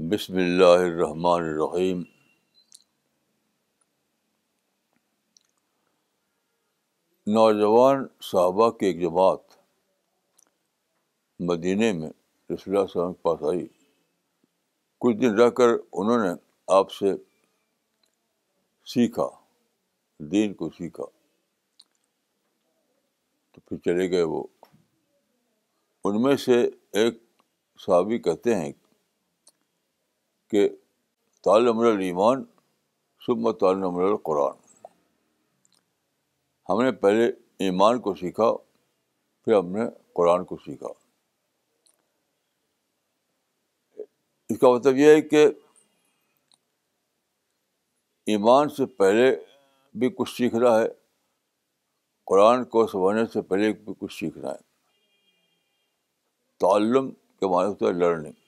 बिसमीम नौजवान साहबा की एक जमात मदीने में रसोल्ला के पास आई कुछ दिन रहकर उन्होंने आपसे सीखा दीन को सीखा तो फिर चले गए वो उनमें से एक साहबी कहते हैं कि तालमरमान सुबह तालमर कुरान हमने पहले ईमान को सीखा फिर हमने कुरान को सीखा इसका मतलब यह है कि ईमान से पहले भी कुछ सीखना है कुरान को समझने से पहले भी कुछ सीखना है ताल्लम के माने होता है लर्निंग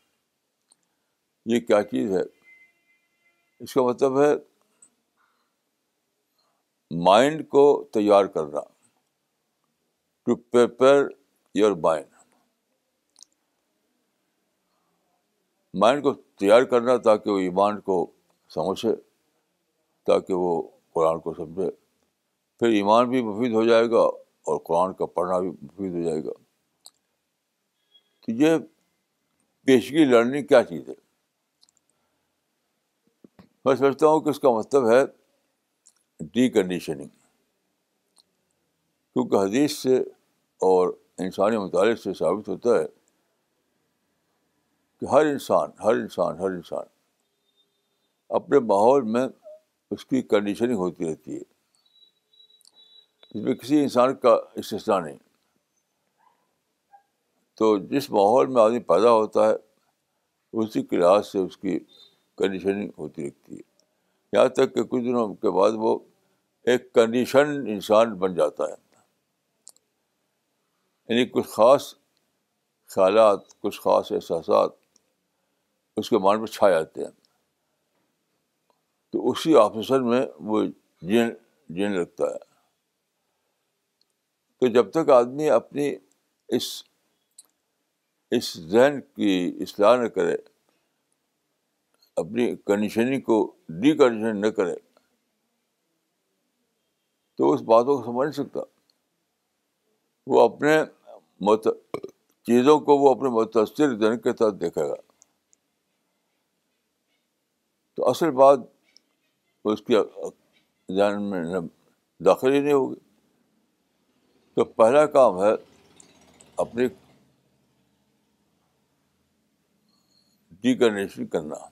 ये क्या चीज़ है इसका मतलब है माइंड को तैयार करना to prepare your mind mind को तैयार करना ताकि वो ईमान को समझे ताकि वो कुरान को समझे फिर ईमान भी मुफीद हो जाएगा और कुरान का पढ़ना भी मुफीद हो जाएगा तो ये पेशगी लर्निंग क्या चीज़ है मैं समझता हूँ कि उसका मतलब है डी कंडीशनिंग क्योंकि हदीस से और इंसानी मताल से साबित होता है कि हर इंसान हर इंसान हर इंसान अपने माहौल में उसकी कंडीशनिंग होती रहती है इसमें किसी इंसान का इस्तना नहीं तो जिस माहौल में आदमी पैदा होता है उसी क्लास से उसकी कंडीशनिंग होती रहती है यहाँ तक कि कुछ दिनों के बाद वो एक कंडीशन इंसान बन जाता है यानी कुछ ख़ास ख्याल कुछ ख़ास एहसास उसके मान पर छा जाते हैं तो उसी ऑफिसर में वो जीने जीने लगता है तो जब तक आदमी अपनी इस इस जहन की असलाह न करे अपनी कंडीशनिंग को डीकंडीशन न करे तो उस बातों को समझ सकता वो अपने मत चीज़ों को वो अपने मुतासर जन के साथ देखेगा तो असल बात उसके जहन में दाखिल ही नहीं होगी तो पहला काम है अपनी डीकनेशन करना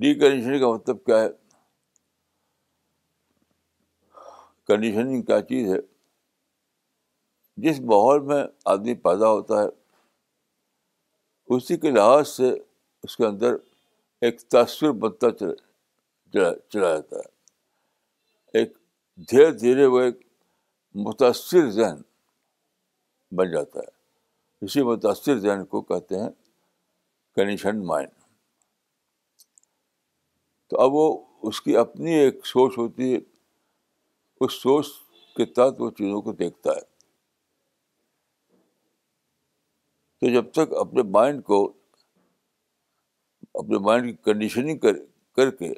डीकंडीशनिंग का मतलब क्या है कंडीशनिंग क्या चीज़ है जिस माहौल में आदमी पैदा होता है उसी के लिहाज से उसके अंदर एक तस्वीर बनता चला चला, चला जाता है एक धीरे धीरे वो एक मुतासर जहन बन जाता है इसी मुतासर जहन को कहते हैं कंडीशन माइंड तो अब वो उसकी अपनी एक सोच होती है उस सोच के तहत वो चीज़ों को देखता है तो जब तक अपने माइंड को अपने माइंड की कंडीशनिंग कर करके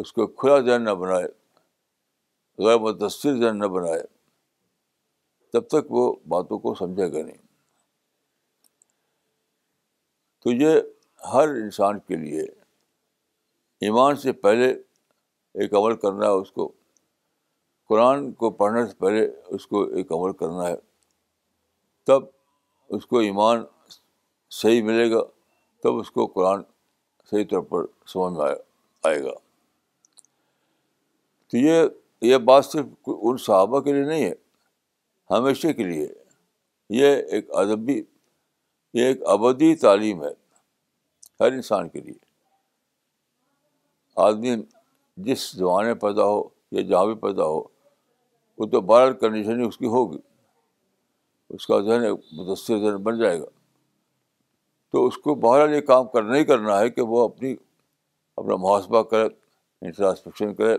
उसको खुला जहन न बनाए गैर मुतसर जहन न बनाए तब तक वो बातों को समझेगा नहीं तो ये हर इंसान के लिए ईमान से पहले एक अमल करना है उसको कुरान को पढ़ने से पहले उसको एक अमल करना है तब उसको ईमान सही मिलेगा तब उसको कुरान सही तौर पर समझ में आए, आएगा तो ये ये बात सिर्फ उन सहाबा के लिए नहीं है हमेशा के लिए ये एक अदबी ये एक अबदी तालीम है हर इंसान के लिए आदमी जिस ज़माने पैदा हो या जहाँ भी पैदा हो वो तो बारह कंडीशन उसकी होगी उसका जहन मुदसर जहन बन जाएगा तो उसको बाहर ये काम करना ही करना है कि वो अपनी अपना मुहासबा करे इंट्रास्पेक्शन करे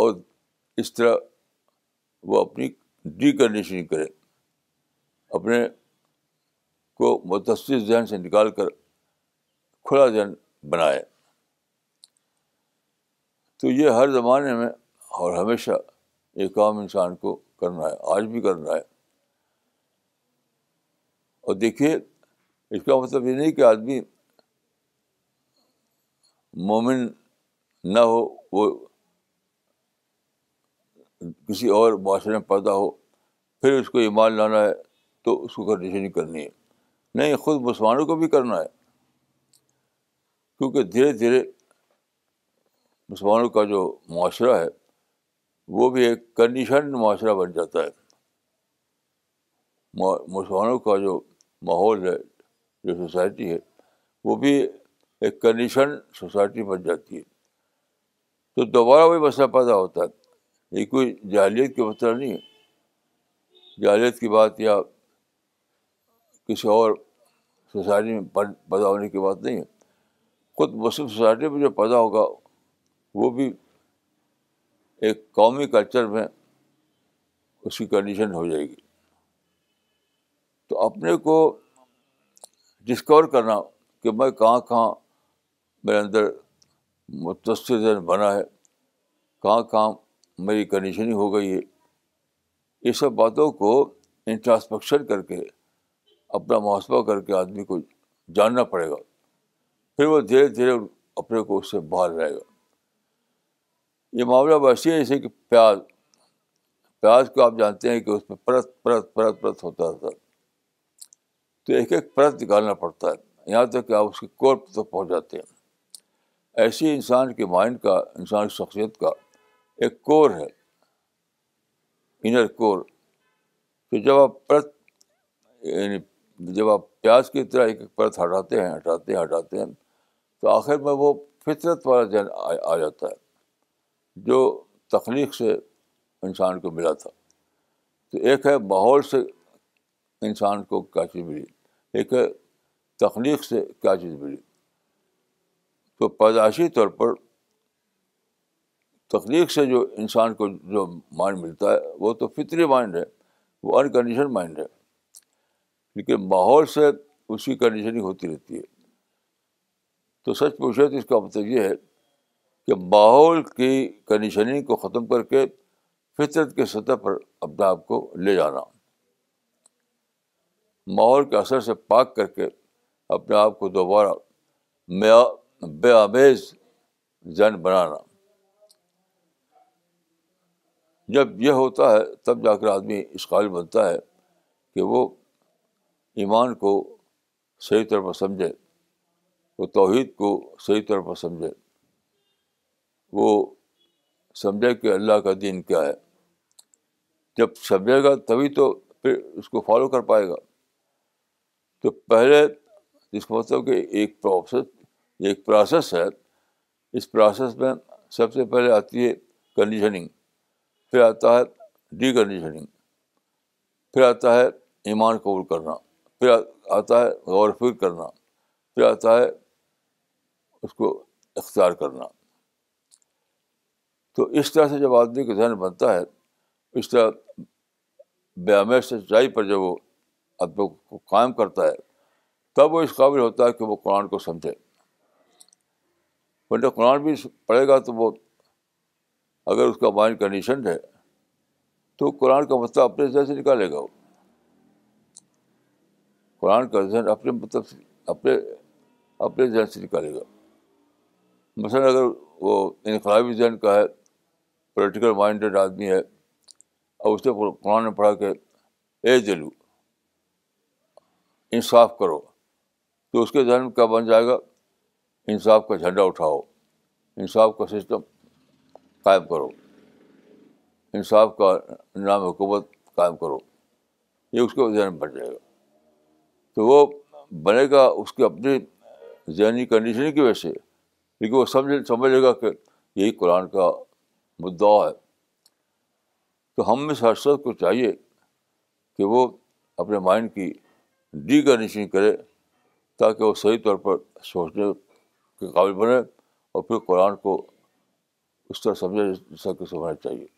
और इस तरह वो अपनी डी कंडीशनिंग करे अपने को मुतसर जहन से निकाल कर खुला जहन बनाए तो ये हर ज़माने में और हमेशा एक आम इंसान को करना है आज भी करना है और देखिए इसका मतलब ये नहीं कि आदमी मोमिन ना हो वो किसी और माशरे में पैदा हो फिर उसको ईमान लाना है तो उसको कंडीशनिंग करनी है नहीं खुद मुसलमानों को भी करना है क्योंकि धीरे धीरे मुसलमानों का जो माशरा है वो भी एक कंडीशन माशरा बन जाता है मुसलमानों का जो माहौल है जो सोसाइटी है वो भी एक कंडीशन सोसाइटी बन जाती है तो दोबारा वही मसला पैदा होता है ये कोई जाहलीत की मसला मतलब नहीं है जाहलीत की बात या किसी और सोसाइटी में पैदा होने की बात नहीं है खुद मुस्लिम सोसाइटी में जो पैदा होगा वो भी एक कौमी कल्चर में उसकी कंडीशन हो जाएगी तो अपने को डिस्कवर करना कि मैं कहाँ कहाँ मेरे अंदर मुतसर बना है कहाँ कहाँ मेरी कंडीशनिंग हो गई है ये सब बातों को इंट्रास्पेक्शन करके अपना मुहासबा करके आदमी को जानना पड़ेगा फिर वो धीरे धीरे अपने को उससे बाहर रहेगा ये मामला वैसे है जैसे कि प्याज प्याज को आप जानते हैं कि उसमें परत परत परत परत होता रहता है तो एक एक परत निकालना पड़ता है यहाँ तक कि आप उसके कोर तक तो पहुँच जाते हैं ऐसी इंसान के माइंड का इंसान की शख्सियत का एक कोर है इनर कोर तो जब आप परत जब आप प्याज की तरह एक एक परत हटाते हैं हटाते हैं हटाते हैं तो आखिर में वो फितरत वाला जहन आ, जाता है जो तख्लीक से इंसान को मिला था तो एक है माहौल से इंसान को क्या चीज़ मिली एक है तख्लीक से क्या चीज़ मिली तो पैदाशी तौर पर तख्लीक से जो इंसान को जो माइंड मिलता है वो तो फितरी माइंड है वो अनकंडीशन माइंड है लेकिन माहौल से उसी कंडीशनिंग होती रहती है तो सच पूछे तो इसका मतलब ये है कि माहौल की कंडीशनिंग को ख़त्म करके फितरत के सतह पर अपने आप को ले जाना माहौल के असर से पाक करके अपने आप को दोबारा बेआमेज जन बनाना जब यह होता है तब जाकर आदमी इस काबिल बनता है कि वो ईमान को सही तरह पर समझे वो तोहहीद को सही तौर पर समझे वो समझे कि अल्लाह का दीन क्या है जब समझेगा तभी तो फिर उसको फॉलो कर पाएगा तो पहले इसका मतलब कि एक प्रोसेस एक प्रोसेस है इस प्रोसेस में सबसे पहले आती है कंडीशनिंग फिर आता है डी कंडीशनिंग फिर आता है ईमान कबूल करना फिर आता है गौर फिर करना फिर आता है उसको इख्तियार करना तो इस तरह से जब आदमी का जहन बनता है इस तरह ब्यामेश सच्चाई पर जब वो आदमी को कायम करता है तब वो इस काबिल होता है कि वो कुरान को समझे वरना कुरान भी पढ़ेगा तो वो अगर उसका माइंड कंडीशन है तो कुरान का मतलब अपने जहन से निकालेगा वो कुरान का जहन अपने मतलब अपने अपने जहन से निकालेगा मसलन अगर वो इनकलाबी जहन का है पोलिटिकल माइंडेड आदमी है और उसने कुरान में पढ़ा के ए जलू इंसाफ करो तो उसके जहन क्या बन जाएगा इंसाफ का झंडा उठाओ इंसाफ का सिस्टम कायम करो इंसाफ का नाम हुकूमत कायम करो ये उसका जहन बन जाएगा तो वो बनेगा उसके अपनी जहनी कंडीशन की वजह से लेकिन वो समझ समझेगा कि यही कुरान का मुद्दा है तो हम में हर शख्स को चाहिए कि वो अपने माइंड की डी कंडीशनिंग करे ताकि वो सही तौर पर सोचने के काबिल बने और फिर कुरान को उस तरह समझे जिस तरह के समझना चाहिए